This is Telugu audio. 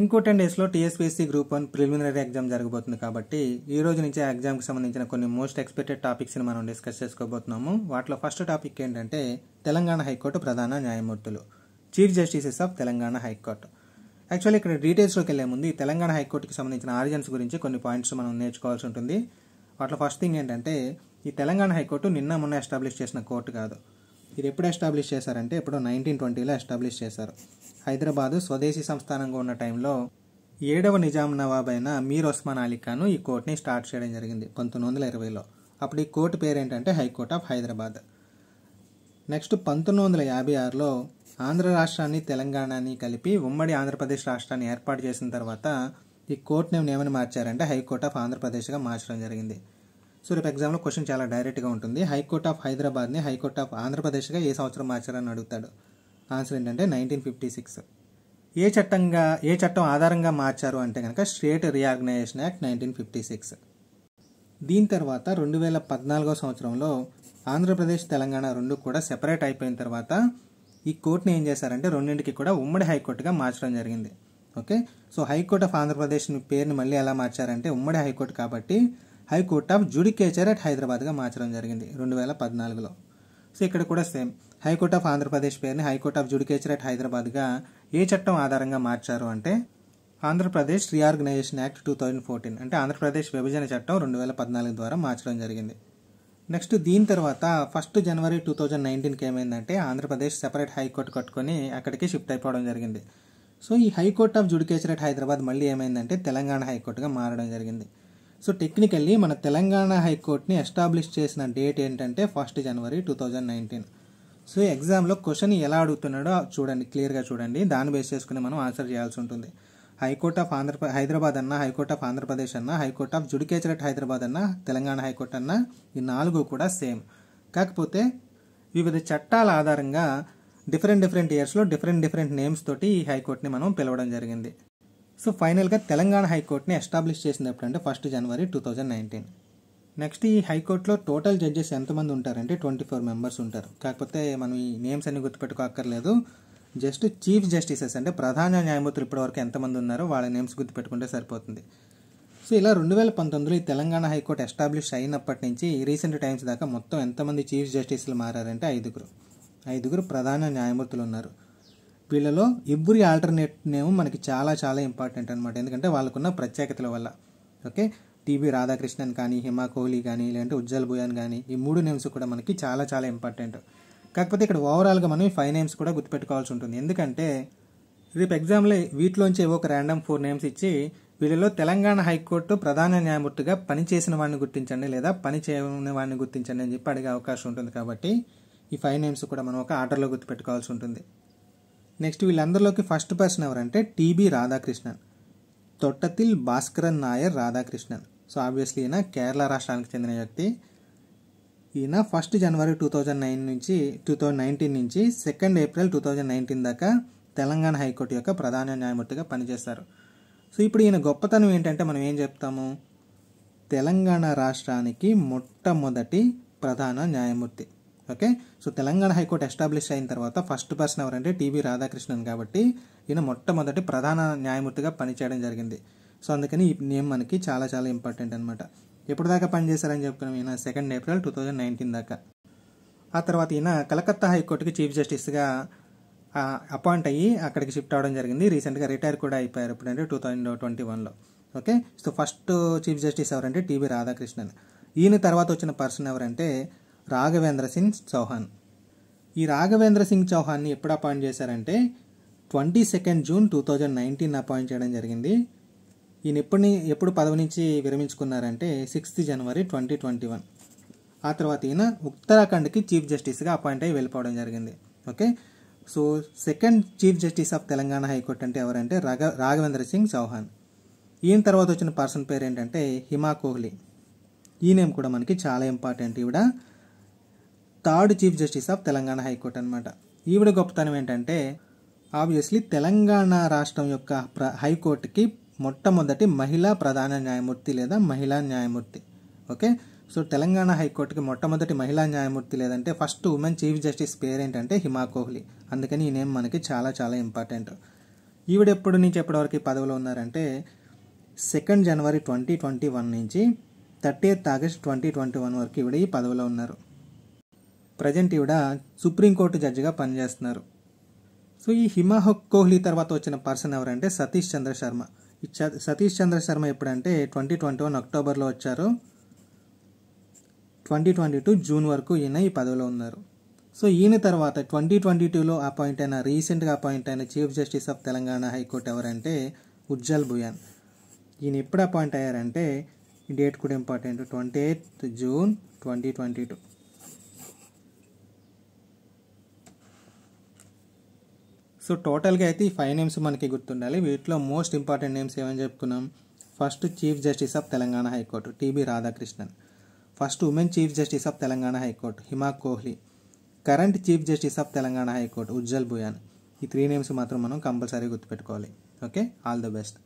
ఇంకో టెన్ డేస్లో TSPSC group one preliminary exam జరగబోతుంది కాబట్టి ఈ రోజు నుంచి ఆ ఎగ్జామ్కి సంబంధించిన కొన్ని మోస్ట్ ఎక్స్పెక్టెడ్ టాపిక్స్ని మనం డిస్కస్ చేసుకోబోతున్నాము వాటిలో ఫస్ట్ టాపిక్ ఏంటంటే తెలంగాణ హైకోర్టు ప్రధాన న్యాయమూర్తులు chief justices of Telangana high court actually ఇక్కడ డీటెయిల్స్లోకి వెళ్లే ముందు ఈ తెలంగాణ హైకోర్టుకి సంబంధించిన ఆరిజన్స్ గురించి కొన్ని పాయింట్స్ మనం నేర్చుకోవాల్సి ఉంటుంది వాటిలో ఫస్ట్ థింగ్ ఏంటంటే ఈ తెలంగాణ హైకోర్టు నిన్న మొన్న ఎస్టాబ్లిష్ చేసిన కోర్టు కాదు ఇది ఎప్పుడు ఎస్టాబ్లిష్ చేశారంటే ఎప్పుడో నైన్టీన్ ట్వంటీలో ఎస్టాబ్లిష్ చేశారు హైదరాబాదు స్వదేశీ సంస్థానంగా ఉన్న టైంలో ఏడవ నిజాం నవాబ్ అయిన మీర్ ఉస్మాన్ అలీ ఖాన్ ఈ కోర్టుని స్టార్ట్ చేయడం జరిగింది పంతొమ్మిది వందల ఇరవైలో అప్పుడు ఈ కోర్టు పేరు ఏంటంటే హైకోర్ట్ ఆఫ్ హైదరాబాద్ నెక్స్ట్ పంతొమ్మిది వందల యాభై ఆరులో ఆంధ్ర రాష్ట్రాన్ని తెలంగాణని కలిపి ఉమ్మడి ఆంధ్రప్రదేశ్ రాష్ట్రాన్ని ఏర్పాటు చేసిన తర్వాత ఈ కోర్టు నేమ్ ఏమని మార్చారంటే హైకోర్ట్ ఆఫ్ ఆంధ్రప్రదేశ్గా మార్చడం జరిగింది సో రేపు ఎగ్జామ్లో క్వశ్చన్ చాలా డైరెక్ట్గా ఉంటుంది హైకోర్ట్ ఆఫ్ హైదరాబాద్ని హైకోర్ట్ ఆఫ్ ఆంధ్రప్రదేశ్గా ఏ సంవత్సరం మార్చారని అడుగుతాడు ఆన్సర్ ఏంటంటే నైన్టీన్ ఫిఫ్టీ సిక్స్ ఏ చట్టంగా ఏ చట్టం ఆధారంగా మార్చారు అంటే కనుక state reorganisation act nineteen fifty six దీని తర్వాత రెండు వేల పద్నాలుగో సంవత్సరంలో ఆంధ్రప్రదేశ్ తెలంగాణ రెండు కూడా సెపరేట్ అయిపోయిన తర్వాత ఈ కోర్టుని ఏం చేశారంటే రెండింటికి కూడా ఉమ్మడి హైకోర్టుగా మార్చడం జరిగింది okay so high court of Andhra Pradesh పేరుని మళ్ళీ ఎలా మార్చారంటే ఉమ్మడి హైకోర్టు కాబట్టి హైకోర్ట్ ఆఫ్ జుడికేచర్ అట్ హైదరాబాద్గా మార్చడం జరిగింది రెండు వేల పద్నాలుగులో సో ఇక్కడ కూడా సేమ్ హైకోర్ట్ ఆఫ్ ఆంధ్రప్రదేశ్ పేరుని హైకోర్ట్ ఆఫ్ జుడికేచరేట్ హైదరాబాద్గా ఏ చట్టం ఆధారంగా మార్చారు అంటే Andhra Pradesh reorganisation act two thousand fourteen అంటే ఆంధ్రప్రదేశ్ విభజన చట్టం రెండు వేల పద్నాలుగు ద్వారా మార్చడం జరిగింది నెక్స్ట్ దీని తర్వాత ఫస్ట్ జనవరి టూ థౌజండ్ నైన్టీన్కి ఏమైందంటే ఆంధ్రప్రదేశ్ సెపరేట్ హైకోర్టు కట్టుకొని అక్కడికి షిఫ్ట్ అయిపోవడం జరిగింది సో ఈ హైకోర్ట్ ఆఫ్ జుడికేచరేట్ హైదరాబాద్ మళ్ళీ ఏమైందంటే తెలంగాణ హైకోర్టుగా మారడం జరిగింది సో టెక్నికల్లీ మన తెలంగాణ హైకోర్టుని ఎస్టాబ్లిష్ చేసిన డేట్ ఏంటంటే first January two thousand nineteen so ఎగ్జామ్లో క్వశ్చన్ ఎలా అడుగుతున్నాడో చూడండి క్లియర్గా చూడండి దాన్ని బేస్ చేసుకుని మనం ఆన్సర్ చేయాల్సి ఉంటుంది హైకోర్ట్ ఆఫ్ ఆంధ్ర హైదరాబాద్ అన్న హైకోర్ట్ ఆఫ్ ఆంధ్రప్రదేశ్ అన్న హైకోర్ట్ ఆఫ్ జుడికేచరెట్ హైదరాబాద్ అన్న తెలంగాణ హైకోర్టు అన్న ఈ నాలుగు కూడా సేమ్ కాకపోతే వివిధ చట్టాల ఆధారంగా డిఫరెంట్ డిఫరెంట్ ఇయర్స్లో డిఫరెంట్ డిఫరెంట్ నేమ్స్ తోటి ఈ హైకోర్టుని మనం పిలవడం జరిగింది సో ఫైనల్గా తెలంగాణ హైకోర్టుని ఎస్టాబ్లిష్ చేసింది ఎప్పుడంటే first January two thousand nineteen next ఈ హైకోర్టులో టోటల్ జడ్జెస్ ఎంతమంది ఉంటారంటే ట్వంటీ ఫోర్ మెంబర్స్ ఉంటారు కాకపోతే మనం ఈ నేమ్స్ అన్ని గుర్తుపెట్టుకోక్కర్లేదు జస్ట్ చీఫ్ జస్టిసెస్ అంటే ప్రధాన న్యాయమూర్తులు ఇప్పటివరకు ఎంతమంది ఉన్నారో వాళ్ళ నేమ్స్ గుర్తుపెట్టుకుంటే సరిపోతుంది సో ఇలా రెండు వేల పంతొమ్మిదిలో ఈ తెలంగాణ హైకోర్టు ఎస్టాబ్లిష్ అయినప్పటి నుంచి రీసెంట్ టైమ్స్ దాకా మొత్తం ఎంతమంది చీఫ్ జస్టిస్లు మారారంటే ఐదుగురు ఐదుగురు ప్రధాన న్యాయమూర్తులు ఉన్నారు వీళ్ళలో ఇబ్బురి ఆల్టర్నేట్ నేమ్ మనకి చాలా చాలా ఇంపార్టెంట్ అనమాట ఎందుకంటే వాళ్ళకున్న ప్రత్యేకతల వల్ల ఓకే టీబీ రాధాకృష్ణన్ కానీ హిమా కోహ్లీ కానీ లేదంటే ఉజ్జల్ బుయాన్ కానీ ఈ మూడు నేమ్స్ కూడా మనకి చాలా చాలా ఇంపార్టెంట్ కాకపోతే ఇక్కడ ఓవరాల్గా మనం ఈ ఫైవ్ నేమ్స్ కూడా గుర్తుపెట్టుకోవాల్సి ఉంటుంది ఎందుకంటే రేపు ఎగ్జామ్లో వీటిలోంచి ఒక ర్యాండమ్ ఫోర్ నేమ్స్ ఇచ్చి వీళ్ళలో తెలంగాణ హైకోర్టు ప్రధాన న్యాయమూర్తిగా పనిచేసిన వాడిని గుర్తించండి లేదా పని చేయని వాడిని గుర్తించండి అని చెప్పి అడిగే అవకాశం ఉంటుంది కాబట్టి ఈ ఫైవ్ నేమ్స్ కూడా మనం ఒక ఆర్డర్లో గుర్తుపెట్టుకోవాల్సి ఉంటుంది నెక్స్ట్ వీళ్ళందరిలోకి ఫస్ట్ పర్సన్ ఎవరంటే TB Radhakrishnan Thottathil Bhaskaran Nair Radhakrishnan so obviously ఈయన కేరళ రాష్ట్రానికి చెందిన వ్యక్తి ఈయన first January two thousand nine నుంచి టూ థౌజండ్ నైన్టీన్ నుంచి second April two thousand nineteen దాకా తెలంగాణ హైకోర్టు యొక్క ప్రధాన న్యాయమూర్తిగా పనిచేస్తారు సో ఇప్పుడు ఈయన గొప్పతనం ఏంటంటే మనం ఏం చెప్తాము తెలంగాణ రాష్ట్రానికి మొట్టమొదటి ప్రధాన న్యాయమూర్తి okay so Telangana high court establish అయిన తర్వాత ఫస్ట్ పర్సన్ ఎవరంటే టీవీ రాధాకృష్ణన్ కాబట్టి ఈయన మొట్టమొదటి ప్రధాన న్యాయమూర్తిగా పనిచేయడం జరిగింది సో అందుకని ఈ నేమ్ మనకి చాలా చాలా ఇంపార్టెంట్ అనమాట ఎప్పుడు దాకా పనిచేశారని చెప్పుకున్నాం ఈయన second April two thousand nineteen దాకా ఆ తర్వాత ఈయన కలకత్తా హైకోర్టుకి చీఫ్ జస్టిస్గా అపాయింట్ అయ్యి అక్కడికి షిఫ్ట్ అవ్వడం జరిగింది రీసెంట్గా రిటైర్ కూడా అయిపోయారు ఎప్పుడంటే టూ థౌజండ్ ట్వంటీ వన్లో okay so first chief justice ఎవరంటే టీబీ రాధాకృష్ణన్ ఈయన తర్వాత వచ్చిన పర్సన్ ఎవరంటే రాఘవేంద్ర సింగ్ చౌహాన్ ఈ రాఘవేంద్ర సింగ్ చౌహాన్ని ఎప్పుడు అపాయింట్ చేశారంటే twenty second June two thousand nineteen appoint చేయడం జరిగింది ఈయన ఎప్పుడు ఎప్పుడు పదవి నుంచి విరమించుకున్నారంటే sixth January twenty twenty one ఆ తర్వాత ఈయన ఉత్తరాఖండ్కి చీఫ్ జస్టిస్గా అపాయింట్ అయ్యి వెళ్ళిపోవడం జరిగింది okay so second chief justice of Telangana high court అంటే ఎవరంటే రాఘ రాఘవేంద్ర సింగ్ చౌహాన్ ఈయన తర్వాత వచ్చిన పర్సన్ పేరు ఏంటంటే హిమా కోహ్లీ ఈ నేమ్ కూడా మనకి చాలా ఇంపార్టెంట్ ఈవిడ third chief justice of Telangana high court అనమాట ఈవిడ గొప్పతనం ఏంటంటే ఆబ్వియస్లీ తెలంగాణ రాష్ట్రం యొక్క ప్ర హైకోర్టుకి మొట్టమొదటి మహిళా ప్రధాన న్యాయమూర్తి లేదా మహిళా న్యాయమూర్తి ఓకే సో తెలంగాణ హైకోర్టుకి మొట్టమొదటి మహిళా న్యాయమూర్తి లేదంటే ఫస్ట్ ఉమెన్ చీఫ్ జస్టిస్ పేరేంటంటే హిమా కోహ్లీ అందుకని ఈ నేమ్ మనకి చాలా చాలా ఇంపార్టెంట్ ఈవిడ ఎప్పటి నుంచి ఎప్పటివరకు పదవిలో ఉన్నారంటే second January twenty twenty one నుంచి thirty eighth August twenty twenty one వరకు ఈవిడ ఈ పదవిలో ఉన్నారు ప్రజెంట్ ఈవిడ సుప్రీంకోర్టు జడ్జిగా పనిచేస్తున్నారు సో ఈ హిమా కోహ్లీ తర్వాత వచ్చిన పర్సన్ ఎవరంటే సతీష్ చంద్ర శర్మ సతీష్ చంద్ర శర్మ ఎప్పుడంటే ట్వంటీ ట్వంటీ వన్ అక్టోబర్లో వచ్చారు ట్వంటీ ట్వంటీ టూ జూన్ వరకు ఈయన ఈ పదవిలో ఉన్నారు సో ఈయన తర్వాత ట్వంటీ ట్వంటీ టూలో అపాయింట్ అయిన రీసెంట్గా అపాయింట్ అయిన chief justice of Telangana high court ఎవరంటే ఉజ్జల్ భుయాన్ ఈయన ఎప్పుడు అపాయింట్ అయ్యారంటే డేట్ కూడా important twenty eighth June twenty twenty two so టోటల్గా అయితే ఈ ఫైవ్ నేమ్స్ మనకి గుర్తుండాలి వీటిలో మోస్ట్ ఇంపార్టెంట్ నేమ్స్ ఏమని చెప్పుకున్నాం first chief justice of Telangana high court TB Radhakrishnan first women chief justice of Telangana high court Hima Kohli current chief justice of Telangana high court Ujjal Bhuyan ఈ త్రీ నేమ్స్ మాత్రం మనం కంపల్సరీ గుర్తుపెట్టుకోవాలి ఓకే ఆల్ ద బెస్ట్